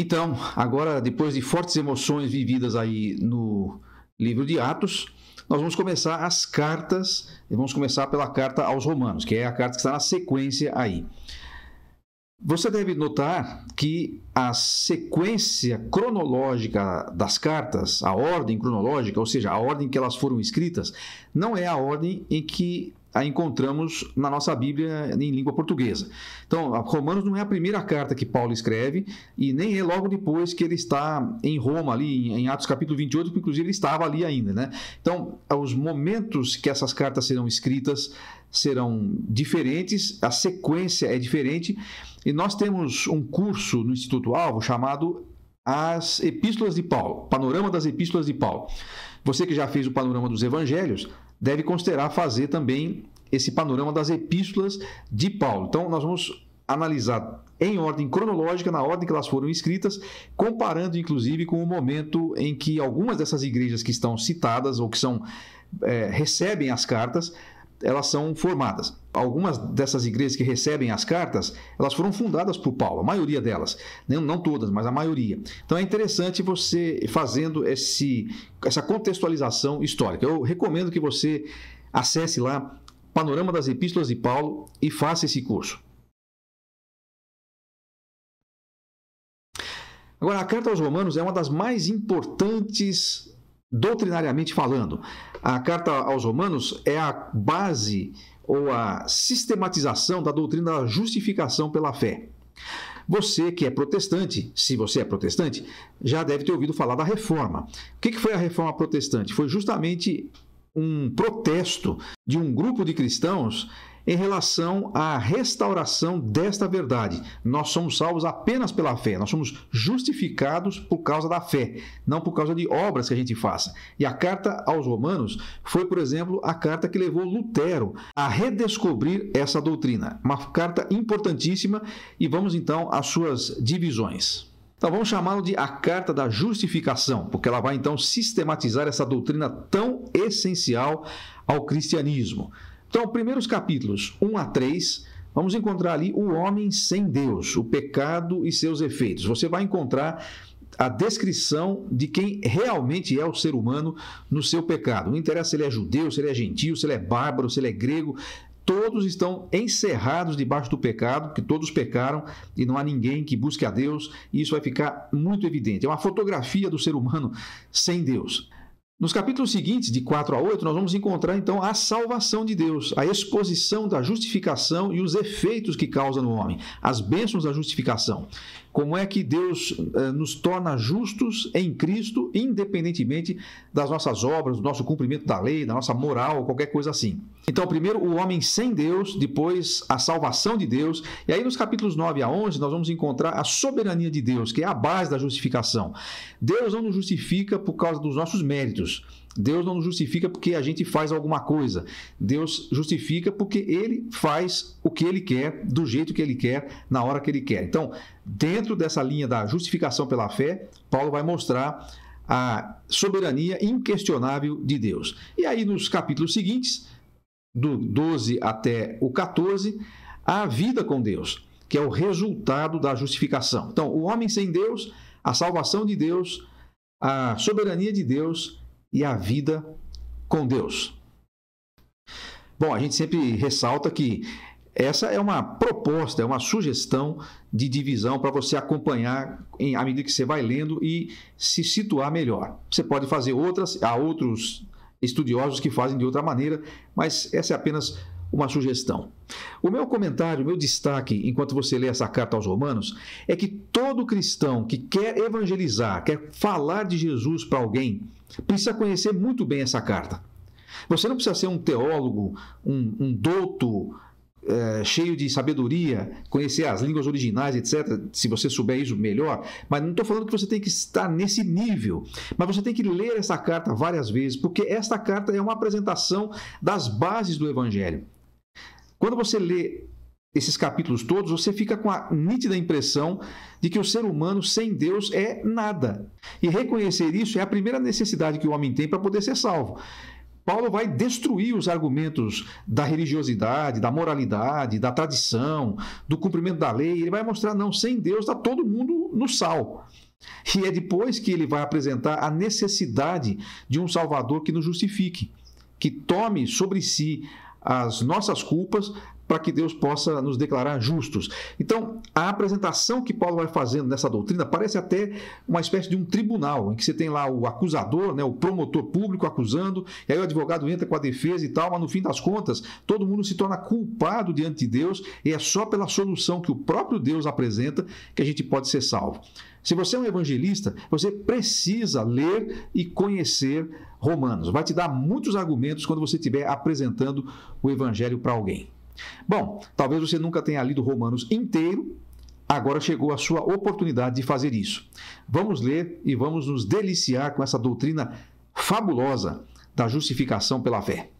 Então, agora, depois de fortes emoções vividas aí no livro de Atos, nós vamos começar as cartas, e vamos começar pela carta aos Romanos, que é a carta que está na sequência aí. Você deve notar que a sequência cronológica das cartas, a ordem cronológica, ou seja, a ordem que elas foram escritas, não é a ordem em que a encontramos na nossa Bíblia em língua portuguesa. Então, Romanos não é a primeira carta que Paulo escreve e nem é logo depois que ele está em Roma, ali em Atos capítulo 28, porque inclusive ele estava ali ainda. Né? Então, os momentos que essas cartas serão escritas serão diferentes, a sequência é diferente e nós temos um curso no Instituto Alvo chamado As Epístolas de Paulo Panorama das Epístolas de Paulo. Você que já fez o panorama dos evangelhos, deve considerar fazer também esse panorama das epístolas de Paulo. Então, nós vamos analisar em ordem cronológica, na ordem que elas foram escritas, comparando inclusive com o momento em que algumas dessas igrejas que estão citadas ou que são é, recebem as cartas elas são formadas. Algumas dessas igrejas que recebem as cartas, elas foram fundadas por Paulo, a maioria delas, não todas, mas a maioria. Então é interessante você fazendo esse, essa contextualização histórica. Eu recomendo que você acesse lá Panorama das Epístolas de Paulo e faça esse curso. Agora, a carta aos Romanos é uma das mais importantes doutrinariamente falando. A carta aos Romanos é a base ou a sistematização da doutrina da justificação pela fé. Você que é protestante, se você é protestante, já deve ter ouvido falar da reforma. O que foi a reforma protestante? Foi justamente um protesto de um grupo de cristãos em relação à restauração desta verdade. Nós somos salvos apenas pela fé, nós somos justificados por causa da fé, não por causa de obras que a gente faça. E a carta aos Romanos foi, por exemplo, a carta que levou Lutero a redescobrir essa doutrina. Uma carta importantíssima e vamos então às suas divisões. Então vamos chamá-lo de a carta da justificação, porque ela vai então sistematizar essa doutrina tão essencial ao cristianismo. Então, primeiros capítulos 1 a 3, vamos encontrar ali o homem sem Deus, o pecado e seus efeitos. Você vai encontrar a descrição de quem realmente é o ser humano no seu pecado. Não interessa se ele é judeu, se ele é gentio, se ele é bárbaro, se ele é grego, todos estão encerrados debaixo do pecado, que todos pecaram e não há ninguém que busque a Deus, e isso vai ficar muito evidente. É uma fotografia do ser humano sem Deus. Nos capítulos seguintes, de 4 a 8, nós vamos encontrar então a salvação de Deus, a exposição da justificação e os efeitos que causa no homem, as bênçãos da justificação. Como é que Deus eh, nos torna justos em Cristo, independentemente das nossas obras, do nosso cumprimento da lei, da nossa moral, qualquer coisa assim. Então, primeiro o homem sem Deus, depois a salvação de Deus, e aí nos capítulos 9 a 11 nós vamos encontrar a soberania de Deus, que é a base da justificação. Deus não nos justifica por causa dos nossos méritos. Deus. Deus não nos justifica porque a gente faz alguma coisa. Deus justifica porque ele faz o que ele quer, do jeito que ele quer, na hora que ele quer. Então, dentro dessa linha da justificação pela fé, Paulo vai mostrar a soberania inquestionável de Deus. E aí, nos capítulos seguintes, do 12 até o 14, a vida com Deus, que é o resultado da justificação. Então, o homem sem Deus, a salvação de Deus, a soberania de Deus e a vida com Deus. Bom, a gente sempre ressalta que essa é uma proposta, é uma sugestão de divisão para você acompanhar em, à medida que você vai lendo e se situar melhor. Você pode fazer outras, há outros estudiosos que fazem de outra maneira, mas essa é apenas uma sugestão. O meu comentário, o meu destaque, enquanto você lê essa carta aos Romanos, é que todo cristão que quer evangelizar, quer falar de Jesus para alguém, precisa conhecer muito bem essa carta. Você não precisa ser um teólogo, um, um douto, é, cheio de sabedoria, conhecer as línguas originais, etc. Se você souber isso, melhor. Mas não estou falando que você tem que estar nesse nível. Mas você tem que ler essa carta várias vezes, porque esta carta é uma apresentação das bases do Evangelho. Quando você lê esses capítulos todos, você fica com a nítida impressão de que o ser humano sem Deus é nada. E reconhecer isso é a primeira necessidade que o homem tem para poder ser salvo. Paulo vai destruir os argumentos da religiosidade, da moralidade, da tradição, do cumprimento da lei. Ele vai mostrar, não, sem Deus está todo mundo no sal. E é depois que ele vai apresentar a necessidade de um Salvador que nos justifique, que tome sobre si as nossas culpas para que Deus possa nos declarar justos. Então, a apresentação que Paulo vai fazendo nessa doutrina parece até uma espécie de um tribunal, em que você tem lá o acusador, né, o promotor público acusando, e aí o advogado entra com a defesa e tal, mas no fim das contas, todo mundo se torna culpado diante de Deus, e é só pela solução que o próprio Deus apresenta que a gente pode ser salvo. Se você é um evangelista, você precisa ler e conhecer Romanos. Vai te dar muitos argumentos quando você estiver apresentando o evangelho para alguém. Bom, talvez você nunca tenha lido Romanos inteiro, agora chegou a sua oportunidade de fazer isso. Vamos ler e vamos nos deliciar com essa doutrina fabulosa da justificação pela fé.